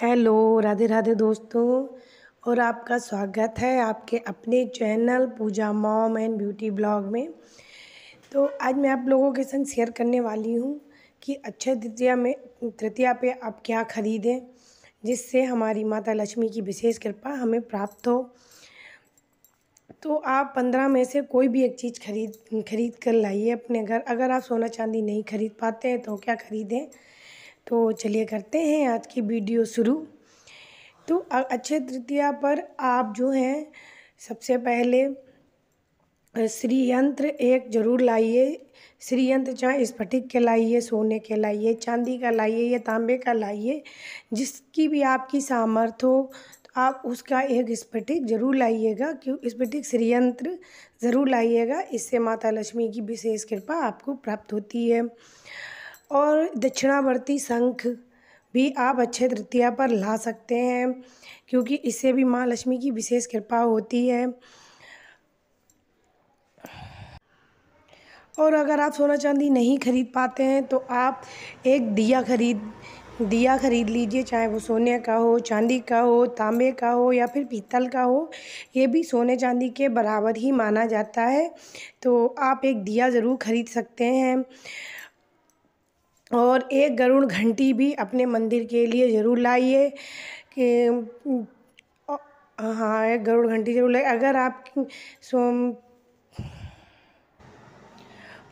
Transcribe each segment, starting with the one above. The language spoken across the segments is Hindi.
हेलो राधे राधे दोस्तों और आपका स्वागत है आपके अपने channel Pooja mom and beauty blog में तो आज मैं आप लोगों के संग शेयर करने वाली हूँ कि अक्षय तृतीया में तृतीया पे आप क्या खरीदें जिससे हमारी माता लक्ष्मी की विशेष कृपा हमें प्राप्त हो तो आप पंद्रह में से कोई भी एक चीज़ खरीद खरीद कर लाइए अपने घर अगर आप सोना चांदी नहीं खरीद पाते हैं तो क्या खरीदें तो चलिए करते हैं आज की वीडियो शुरू तो अच्छे तृतीया पर आप जो हैं सबसे पहले श्रीयंत्र एक जरूर लाइए श्रीयंत्र चाहे स्फटिक के लाइए सोने के लाइए चांदी का लाइए या तांबे का लाइए जिसकी भी आपकी सामर्थ्य हो तो आप उसका एक स्फटिक जरूर लाइएगा क्यों स्फटिक श्रीयंत्र ज़रूर लाइएगा इससे माता लक्ष्मी की विशेष कृपा आपको प्राप्त होती है और दक्षिणावर्ती शंख भी आप अच्छे तृतीया पर ला सकते हैं क्योंकि इससे भी माँ लक्ष्मी की विशेष कृपा होती है और अगर आप सोना चांदी नहीं खरीद पाते हैं तो आप एक दिया खरीद दिया खरीद लीजिए चाहे वो सोने का हो चांदी का हो तांबे का हो या फिर पीतल का हो ये भी सोने चांदी के बराबर ही माना जाता है तो आप एक दिया ज़रूर खरीद सकते हैं और एक गरुड़ घंटी भी अपने मंदिर के लिए ज़रूर लाइए कि हाँ एक गरुड़ घंटी ज़रूर लाइए अगर आप सोम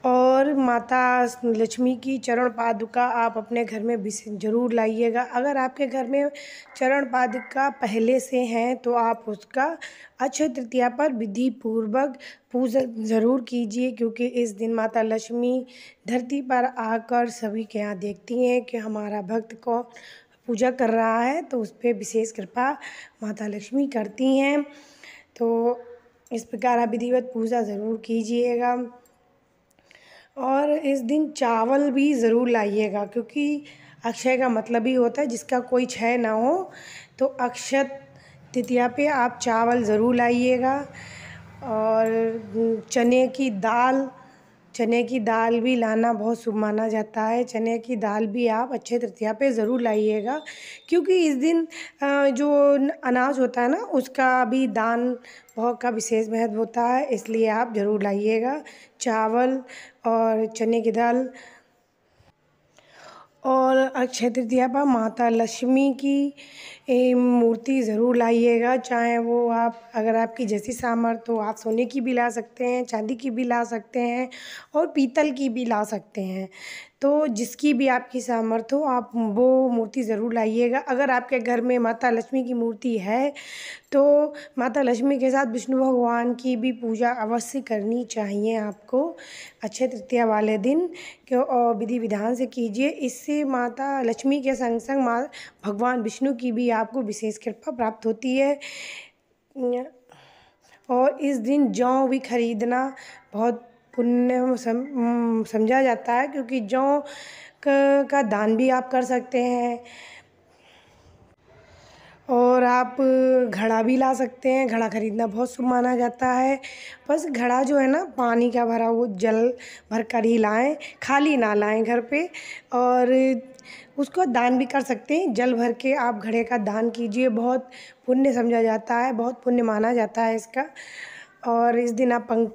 और माता लक्ष्मी की चरण पादुका आप अपने घर में ज़रूर लाइएगा अगर आपके घर में चरण पादुका पहले से हैं तो आप उसका अक्षय तृतीया पर विधि पूर्वक पूजा ज़रूर कीजिए क्योंकि इस दिन माता लक्ष्मी धरती पर आकर सभी के यहाँ देखती हैं कि हमारा भक्त को पूजा कर रहा है तो उस पर विशेष कृपा माता लक्ष्मी करती हैं तो इस प्रकार आप विधिवत पूजा ज़रूर कीजिएगा और इस दिन चावल भी ज़रूर लाइएगा क्योंकि अक्षय का मतलब ही होता है जिसका कोई क्षय ना हो तो अक्षत तृतीया पे आप चावल ज़रूर लाइएगा और चने की दाल चने की दाल भी लाना बहुत शुभ माना जाता है चने की दाल भी आप अच्छे तृतीया पे ज़रूर लाइएगा क्योंकि इस दिन जो अनाज होता है ना उसका भी दान बहुत का विशेष महत्व होता है इसलिए आप ज़रूर लाइएगा चावल और चने की दाल और अक्षय तृतीया पर माता लक्ष्मी की मूर्ति ज़रूर लाइएगा चाहे वो आप अगर आपकी जैसी सामर्थ हो आप सोने की भी ला सकते हैं चांदी की भी ला सकते हैं और पीतल की भी ला सकते हैं तो जिसकी भी आपकी सामर्थ्य हो आप वो मूर्ति ज़रूर लाइएगा अगर आपके घर में माता लक्ष्मी की मूर्ति है तो माता लक्ष्मी के साथ विष्णु भगवान की भी पूजा अवश्य करनी चाहिए आपको अच्छे तृतीया वाले दिन और विधि विधान से कीजिए इससे माता लक्ष्मी के संग संग माँ भगवान विष्णु की भी आपको विशेष कृपा प्राप्त होती है और इस दिन जौ भी खरीदना बहुत पुण्य सम समझा जाता है क्योंकि जौ का दान भी आप कर सकते हैं और आप घड़ा भी ला सकते हैं घड़ा खरीदना बहुत शुभ माना जाता है बस घड़ा जो है ना पानी का भरा वो जल भर कर ही लाएँ खाली ना लाएँ घर पे और उसको दान भी कर सकते हैं जल भर के आप घड़े का दान कीजिए बहुत पुण्य समझा जाता है बहुत पुण्य माना जाता है इसका और इस दिन आप पंख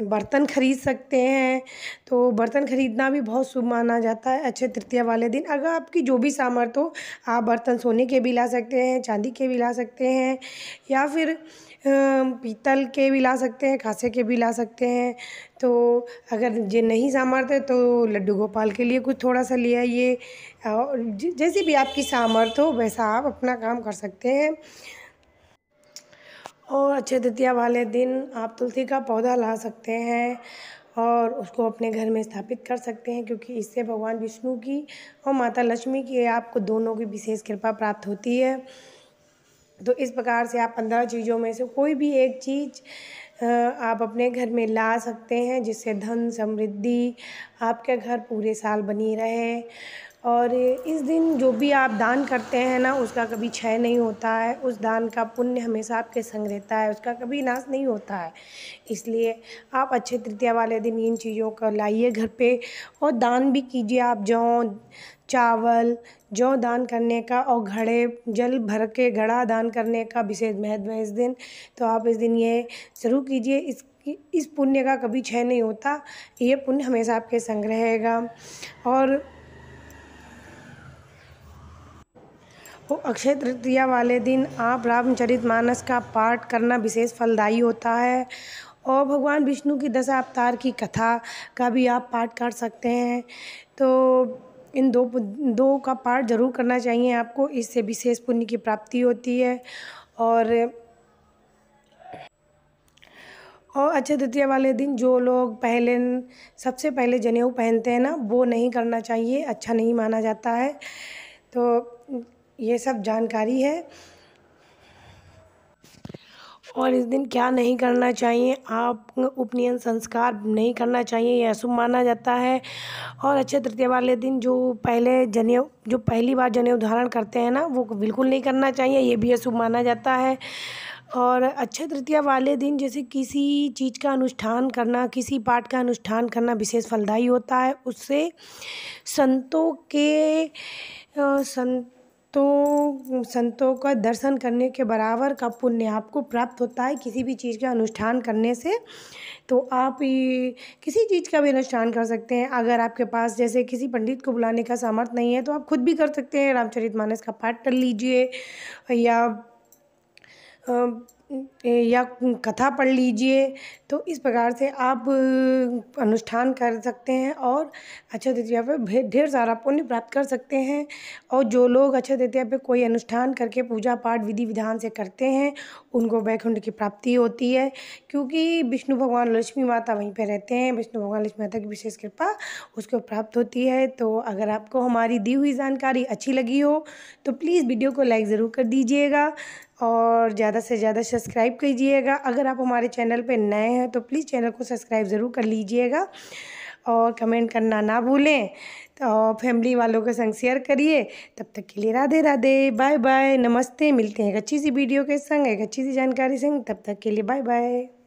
बर्तन खरीद सकते हैं तो बर्तन खरीदना भी बहुत शुभ माना जाता है अच्छे तृतीया वाले दिन अगर आपकी जो भी सामर्थ्य हो आप बर्तन सोने के भी ला सकते हैं चांदी के भी ला सकते हैं या फिर पीतल के भी ला सकते हैं खासे के भी ला सकते हैं तो अगर ये नहीं सामर्थ्य तो लड्डू गोपाल के लिए कुछ थोड़ा सा आइए और जैसे भी आपकी सामर्थ्य हो वैसा आप अपना काम कर सकते हैं और अक्षय तृतीया वाले दिन आप तुलसी का पौधा ला सकते हैं और उसको अपने घर में स्थापित कर सकते हैं क्योंकि इससे भगवान विष्णु की और माता लक्ष्मी की आपको दोनों की विशेष कृपा प्राप्त होती है तो इस प्रकार से आप पंद्रह चीज़ों में से कोई भी एक चीज़ आप अपने घर में ला सकते हैं जिससे धन समृद्धि आपके घर पूरे साल बनी रहे और इस दिन जो भी आप दान करते हैं ना उसका कभी क्षय नहीं होता है उस दान का पुण्य हमेशा आपके संग रहता है उसका कभी नाश नहीं होता है इसलिए आप अच्छे तृतीया वाले दिन इन चीज़ों को लाइए घर पे और दान भी कीजिए आप जौ चावल जौ दान करने का और घड़े जल भर के घड़ा दान करने का विशेष महत्व है इस दिन तो आप इस दिन ये शुरू कीजिए इस इस पुण्य का कभी क्षय नहीं होता ये पुण्य हमेशा आपके संग रहेगा और अक्षय तृतीया वाले दिन आप रामचरित मानस का पाठ करना विशेष फलदायी होता है और भगवान विष्णु की दशा अवतार की कथा का भी आप पाठ कर सकते हैं तो इन दो दो का पाठ ज़रूर करना चाहिए आपको इससे विशेष पुण्य की प्राप्ति होती है और और अक्षय तृतीया वाले दिन जो लोग पहले सबसे पहले जनेऊ पहनते हैं ना वो नहीं करना चाहिए अच्छा नहीं माना जाता है तो ये सब जानकारी है और इस दिन क्या नहीं करना चाहिए आप उपनयन संस्कार नहीं करना चाहिए यह अशुभ माना जाता है और अच्छे तृतीय वाले दिन जो पहले जने जो पहली बार जने धारण करते हैं ना वो बिल्कुल नहीं करना चाहिए ये भी अशुभ माना जाता है और अच्छे तृतीय वाले दिन जैसे किसी चीज़ का अनुष्ठान करना किसी पाठ का अनुष्ठान करना विशेष फलदायी होता है उससे संतों के संत तो संतों का दर्शन करने के बराबर का पुण्य आपको प्राप्त होता है किसी भी चीज़ का अनुष्ठान करने से तो आप किसी चीज़ का भी अनुष्ठान कर सकते हैं अगर आपके पास जैसे किसी पंडित को बुलाने का सामर्थ्य नहीं है तो आप खुद भी कर सकते हैं रामचरितमानस का पाठ कर लीजिए या आ, या कथा पढ़ लीजिए तो इस प्रकार से आप अनुष्ठान कर सकते हैं और अक्षय तृतीया पर ढेर सारा पुण्य प्राप्त कर सकते हैं और जो लोग अक्षय तृतीया पर कोई अनुष्ठान करके पूजा पाठ विधि विधान से करते हैं उनको वैकुंठ की प्राप्ति होती है क्योंकि विष्णु भगवान लक्ष्मी माता वहीं पर रहते हैं विष्णु भगवान लक्ष्मी माता की विशेष कृपा उसको प्राप्त होती है तो अगर आपको हमारी दी हुई जानकारी अच्छी लगी हो तो प्लीज़ वीडियो को लाइक ज़रूर कर दीजिएगा और ज़्यादा से ज़्यादा सब्सक्राइब कीजिएगा अगर आप हमारे चैनल पर नए हैं तो प्लीज़ चैनल को सब्सक्राइब ज़रूर कर लीजिएगा और कमेंट करना ना भूलें तो फैमिली वालों के संग शेयर करिए तब तक के लिए राधे राधे बाय बाय नमस्ते मिलते हैं एक अच्छी सी वीडियो के संग एक अच्छी सी जानकारी संग तब तक के लिए बाय बाय